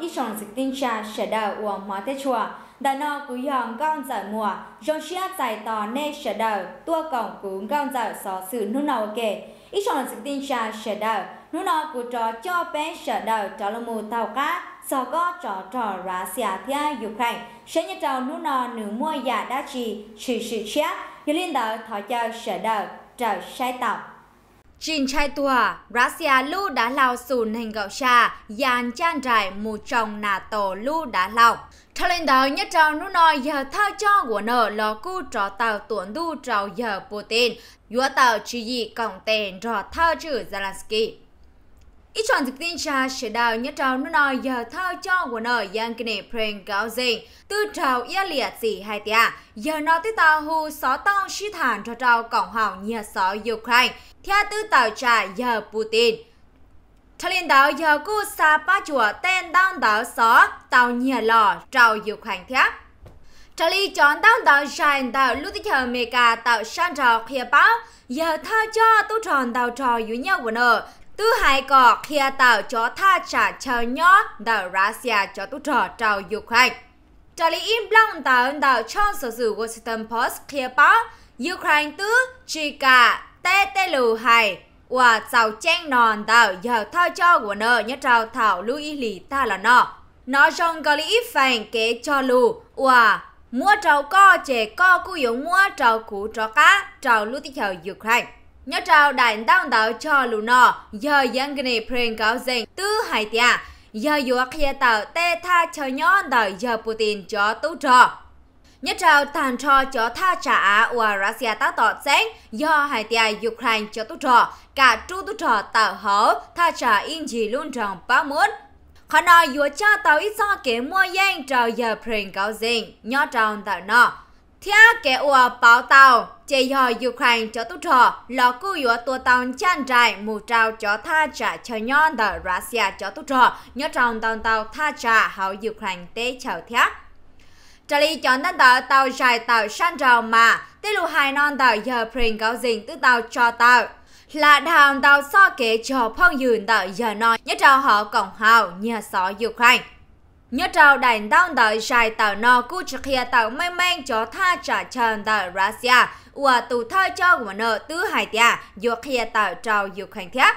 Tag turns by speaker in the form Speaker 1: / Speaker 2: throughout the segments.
Speaker 1: ít sòng dịch tinh trà sẽ đào uổng mà thế chùa đà nọ cứ yong con giải mùa rong xia giải tò nê sẽ đào tua cổng cứ con giải xó sự nô nào kể ít sòng dịch tinh trà sẽ đào nô nào cứ trò cho bé sẽ đào trò là mù tàu cá sò có trò trò ra xia à thia ukraine sẽ nhớ trò nô nọ nửa mua giả đa chi chỉ sự chia liên đạo thọ chờ sẽ đào trò sai tàu Jin trai Tua, Russia Lu đã lao sùn hình gạo xa, dàn chan trải mù trong nà tổ Lu đã lao. Cho lên đó nhất trào lúc nói giờ thơ cho của nợ lò cu trò tàu tuần đu trò giờ Putin, dũa tàu chỉ gì cộng tên trò thơ chữ Zelensky. Ít chọn thực tin cha sẽ đào nhất trào nó nói giờ thơ cho của nở yang kene pren gạo dình. Tư trào ia liệt gì hai tia. Giờ nó tới tàu hù xó tông shi thản cho trào cổng hào nhiệt xó Ukraine. Thia tư tàu trả giờ Putin. Thà liên đạo giờ cú xa ba chùa tên đang đạo xó tàu nhà lò trào dục hành thiáp. Trà lý chọn đăng đạo dành đạo lưu tích hợp mê cả tạo sang trò khía báo giờ tha cho tu tròn đạo trò yếu nhau của nợ tư hai cọ khía tạo cho tha trả chờ nhó đạo Russia cho tu trò trào dục hành. Trà lý im lặng tàu đạo trong sở sử Washington Post khía báo Ukraine tứ chỉ cả tê tê lù hài và cháu chen nòn tạo giờ thao cho của nợ nhớ trào thảo lưu ý lì ta là nọ nó trong gọi lý phản kế cho lù và mua trào co trẻ co cú yếu mua trào cú trò cá trào lưu tích hậu Ukraine nhớ trào đại đăng tạo cho lù nọ giờ dân gini pren cáo dành tư hải tia giờ dù kia tạo tê tha cho nhón tạo giờ Putin cho tú trò Nhất trào tàn trò cho tha trả và Russia tác tỏ sáng do hai tia Ukraine cho tốt trò, cả tru tốt trò tạo hổ tha trả in gì luôn trọng báo muốn. Khả nói dùa cho tàu ít do kế mua giang trào giờ prinh cao dinh, nhớ trào tạo nọ. theo kế ua báo tàu, chế do Ukraine cho tốt trò, lọ cú dùa tùa tàu chăn trại mù trào cho tha trả cho nhon tàu Russia cho tốt trò, nhớ trào tàu tàu tha trả hậu Ukraine tế chào theo Charlie chọn tên tàu tàu dài tàu san mà, tới lù non tàu giờ pring dình tư tàu cho tàu. Là đàm tàu so kế cho phong dường tàu giờ non, nhớ trào họ cộng hào, nhờ xó Ukraine. Nhớ trào đành tàu tàu dài tàu no cú trực hiệp tàu may mang cho tha trả trần tàu Russia, ua tù thơ cho của nợ tứ hải tia, dù hiệp tàu trào Ukraine thiếp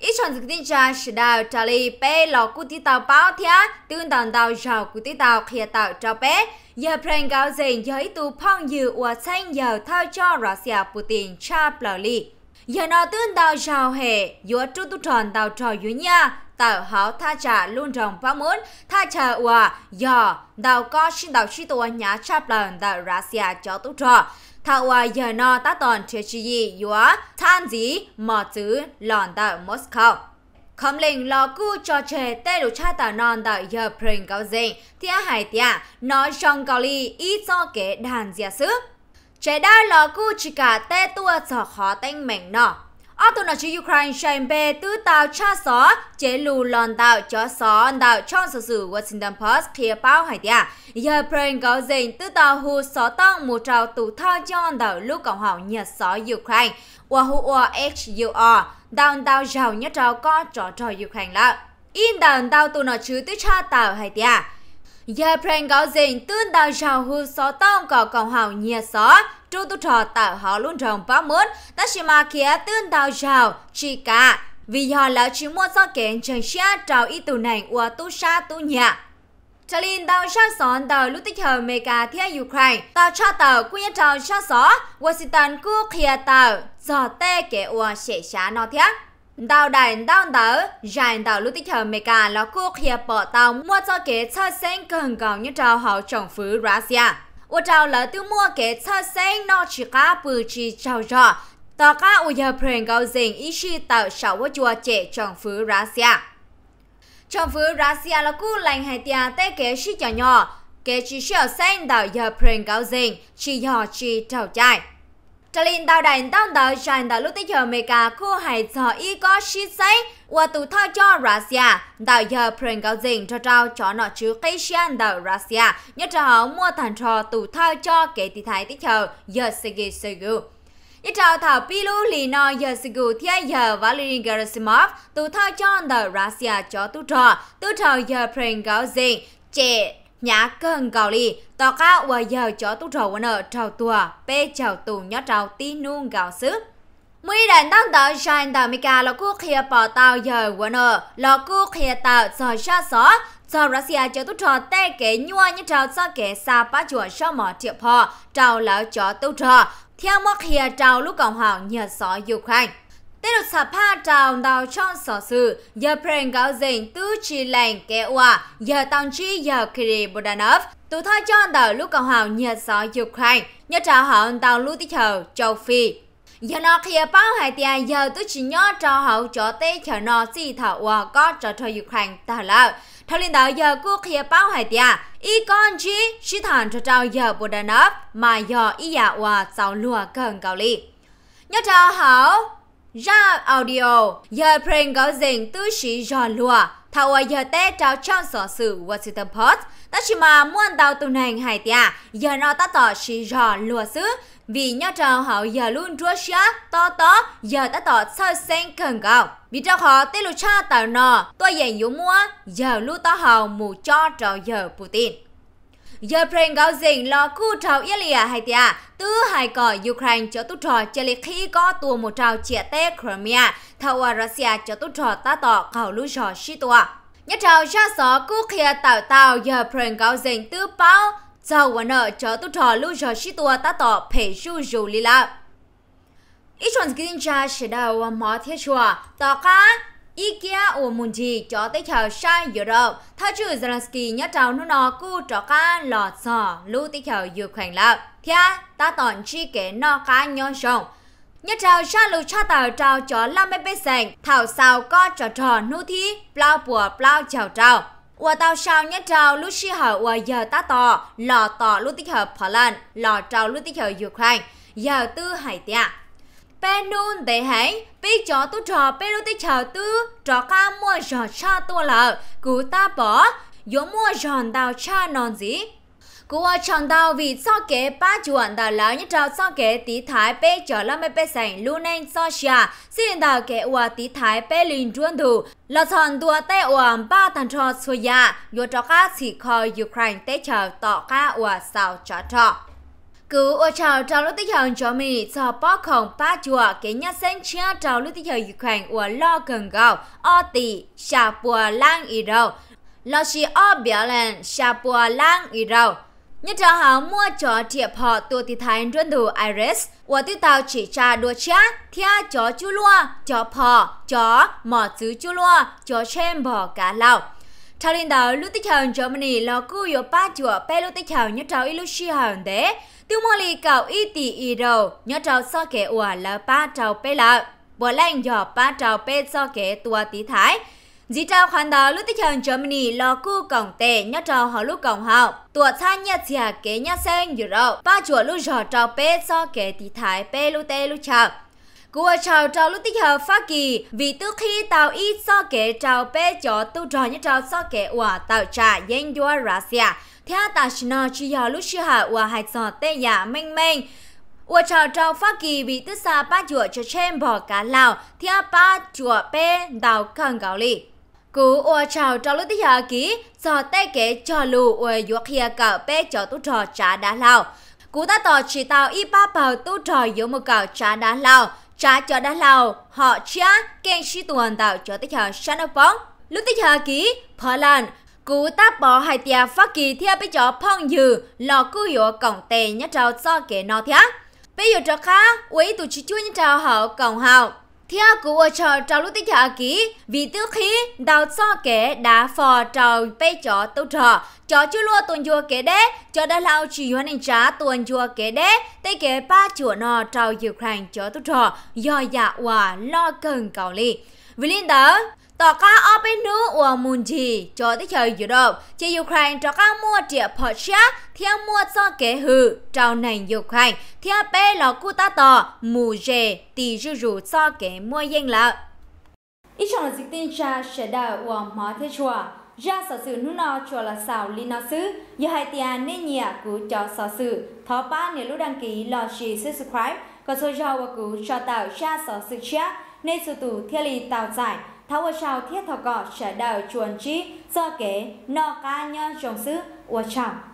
Speaker 1: ít chọn dự tin cho sẽ đào trả lời bé lọ cụ tí tàu báo thía tương tàn tàu giàu cụ tí tàu khía tàu cho bé giờ pren gạo dành giới tù phong dự và xanh giờ thao cho Russia Putin cha lò lì giờ nó tương tàu giàu hệ giữa chú tu tròn tàu trò dưới nha tàu hảo tha trả luôn rồng phá muốn tha trả và giờ tàu có xin tàu suy tù nhà cha lò tàu Russia cho tu trò thảo wa giờ nó ta tòn chế chi yi yua than gì mà chữ lòn tại Moscow. Khẩm lệnh lo cú cho trẻ tê đủ cha tà non tại giờ bình cao dình, thì hải tia nói trong cao ly ý cho kế đàn dịa sức. Trẻ đa lo cú chỉ cả tê tua cho khó tanh mệnh nọ ở tuần nào chỉ Ukraine xem bê tứ tàu cha só chế lù lòn tàu cho só tàu trong sử sự Washington Post kia báo hải địa giờ Ukraine có dành tứ tàu hù só tăng một trào tù thao cho tàu lúc cộng hòa nhật só Ukraine và hù và HUR đào tàu giàu nhất trào có trò trò Ukraine là in đào tàu tù nào chứ tứ cha tàu hải địa Giờ pren gạo dịnh tương đào rào hư xó tông có cộng hào nhẹ xó, trú tu trò tạo họ luôn rồng báo muốn, ta chỉ mà kia tương đào rào, chỉ cả. Vì họ là chỉ mua do kiện chẳng xa trào ý tù này của tu xa tu nhà Cho nên tàu xa xón tàu lúc tích hợp mê cả thiết Ukraine, tàu cho tàu cũng như tàu xa xó, Washington cũng khía tàu, giò tê kẻ ua sẽ xá nó thiết đào đại đào đỡ dài đào lúc tích hợp mẹ cả là quốc hiệp bỏ tàu mua cho kế cho sinh cần cầu như trào hậu trọng phứ Russia. Ô trào là tiêu mua kế cho sinh nó chỉ cá bự chỉ trào rõ. Tỏ cả ô giờ phèn cầu dình ý chi tạo sáu vô chùa trẻ trọng phứ Russia. Trọng phứ Russia là cú lành hai tia tế kế sĩ cho nhỏ. Kế chỉ sửa sinh đào giờ phèn cầu dình chỉ nhỏ chỉ trào chạy cho nên tao đành đợi rằng tao lúc tới giờ mày cả cô hãy giờ có xí xấy và tụ thơ cho Russia tao giờ phần cao cho trao cho nó chứ cây xian Russia nhớ cho mua thành trò tụ thơ cho kể tỷ thái tới giờ giờ sẽ ghi sẽ ghi Pilu lì no giờ sigu thia giờ Valery Gerasimov tụ thơ cho tờ Russia cho tụ trò tụ trò giờ phần cao dình nhà cơn cầu lì tỏ cao và giờ cho tu trầu ở trầu tùa bê trầu tù nhớ trầu tí nuông gạo xứ Mới đàn tăng tờ sàn tờ mì cà lọ cú khía bỏ tàu giờ của ở lọ cú khía tàu giờ xa xó giờ Russia cho tu trò tê kế nhua như trò sa kế sa bá chùa xa mỏ triệu hò trò lỡ cho tu trò theo mắc khía trò lúc Cộng hòa nhờ xó Ukraine Tế đột sạp pha trào đào chọn sở sự, giờ preng gạo dành tứ chi lành kế oa, giờ tăng chi giờ kiri Bodanov. Tù thoi cho đào lúc cầu hào nhờ sở Ukraine, nhờ trào họ đào lưu tích hậu châu Phi. Giờ nó khía báo hai tia giờ tứ chi nhớ cho họ cho tế cho nó si thở oa có cho cho Ukraine ta lợi. Theo liên đạo giờ cô khía bao hai tia, y con chi sĩ thần cho trao giờ Bodanov mà giờ y giả dạ oa sau lùa cần cầu ly. Nhớ trào họ ra audio giờ pren có dành tư sĩ giò lùa thảo giờ té trao trong sở sự Washington Post ta chỉ mà muốn tàu tù nành hải tia giờ nó ta tỏ sĩ giò lùa xứ vì nhớ trào họ giờ luôn Russia to to giờ ta tỏ sơ sen cần cầu vì cho họ tê lù cha tàu nọ tôi dành dụ mua giờ lưu ta họ mù cho trào giờ Putin giờ pren có dành lo khu trào Ilia hải tia tư hai cỏ Ukraine cho tụ trò chơi lý khi có tù một trào chia tế Crimea, thầu ở Russia cho tụ trò ta tỏ khảo lưu trò sĩ tùa. Nhất trào ra sở cú khía tạo tạo giờ prên cáo dành tư báo, dầu và nợ cho tụ trò lưu trò sĩ tùa ta tỏ phê ru rù lý lạc. Ý chuẩn kinh tra sẽ đào và mở thiết chùa, tỏ cá kia ở môn gì cho tới chào sai Europe, thao chữ Zelensky nhắc trào nó nó cú trọ cá lọt sò lưu tới chào Ukraine lạc thia ta tòn chi kế no cá nhon sông nhất trào sa lưu cha tàu trào cho làm mê bê sành thảo sao có trò trò nu thi plau bùa plau chào trào ủa tàu sao nhất trào lúc si hợp ủa giờ ta tò lò tò lúc tích hợp Poland lò trào lúc tích hợp Ukraine giờ tư hải tia bên nun để hãy biết cho tu trò bên lúc tích hợp tư trò ca mua trò cha tua lợ cụ ta bỏ dỗ mua giòn tàu cha non gì Cua chọn tàu vì so kế ba chuẩn tàu lão nhất trào so kế tí thái bê cho là mê bê sảnh lưu nên so xa. Xin tàu kế ua tí thái bê linh chuẩn thủ. Là chọn tùa tế ua ba tàn trò xua dạ. Dù cho các sĩ kho Ukraine tế chờ tọ ca ua sao cho trọ. Cứ ô chào trong lúc tích hờn cho mình cho bó khổng ba chùa kế nhà sinh chia trong lúc tích hờn Ukraine của lo gần gạo. O tỷ xa bùa lang y râu. Lo xì o biểu lên xa bùa lang y râu. Nhất là họ mua cho thiệp họ tù thì thành run đủ Iris, và tiêu tàu chỉ cha đua chát, thia cho chú lua, cho phò, cho mỏ chứ chú lua, cho chém bò cá lào. Thảo liên đạo lúc tích cho mình là cú yếu ba chùa bê lúc tích hồn nhất trào ít lúc xì hồn đế. Tiêu mô lì cậu y tì y đầu, nhớ trào so kẻ ủa là ba trào bê lợ. Bộ lành dò ba trào bê so kẻ tùa tí thái. Dì trao khoản đó lúc tích hồng Germany lo cu cổng tệ nhớ trò họ lúc cổng hậu. Tùa tha nhớ chả kế nhớ sen dù rậu. Ba chùa lúc rõ trò bê so kế tí thái bê lúc tê lúc chào. Cua chào trò lúc tích hợp phát kỳ vì từ khi tàu ít so kế trào bê cho tu trò nhớ trò so kế quả tàu trả dành dùa ra xìa. Thế ta nó chỉ hào lúc chưa hợp quả hạch sọ tê giả dạ mênh mênh. ở chào trao phát kỳ vì tức xa ba chùa cho chen bỏ cá lào, thia ba chùa bê đào cần gạo lì. Cú ua chào trò lúc tí hờ ký, giờ tay kế cho lù ua yuộc hìa cờ bê cho tu trò trả đá lao. Cú ta tỏ chỉ tàu y ba bào tú trò yếu một cờ trả đá lao, trả cho đá lao, họ chia kênh sĩ tuần tạo cho tí hờ sáng ốc bóng. Lúc tí hờ ký, phở lần, cú ta bỏ hai tia phát kỳ thia bê cho phong dự lò cú yếu cổng tề nhá trào cho kế nó thế Bây giờ cho khá, quý tụ chỉ chua nhá trào hậu cổng hậu. Theo cụ ở trò trò lúc tí chợ kỹ, vì tiêu khi đào so kẻ đã phò trò bê chó tâu trò. Chó chưa lua tuần chùa kế đế, chó đã lao chỉ hoàn hình trá tuần chùa kế đế, tây kế ba chùa nò trò Ukraine chó tâu trò, do dạ hòa lo cần cầu ly. Vlinter, tỏ cá ở bên nước của mùn chỉ cho tới chơi Europe, chỉ Ukraine cho cá mua địa Porsche, theo mua cho kế hư, trao nền Ukraine, theo bê lọ cụ ta tỏ, mù dề, tì rù rù cho kế mua yên lợ. Ít chọn dịch tin cha sẽ đợi của mỏ thế chùa, ra sở sự nụ nọ chùa là xào lý nọ sư, giờ hai tiền nên nhà cụ cho sở sự, thó ba nếu lúc đăng ký lọ chỉ subscribe, còn số cho của cụ cho tạo ra sở sự chat, nên sự tù thiết lì tạo giải tháo ở sau thiết thọ cọ sở đời chuồn trí do kế nọ ca nhân trồng xứ ua trọng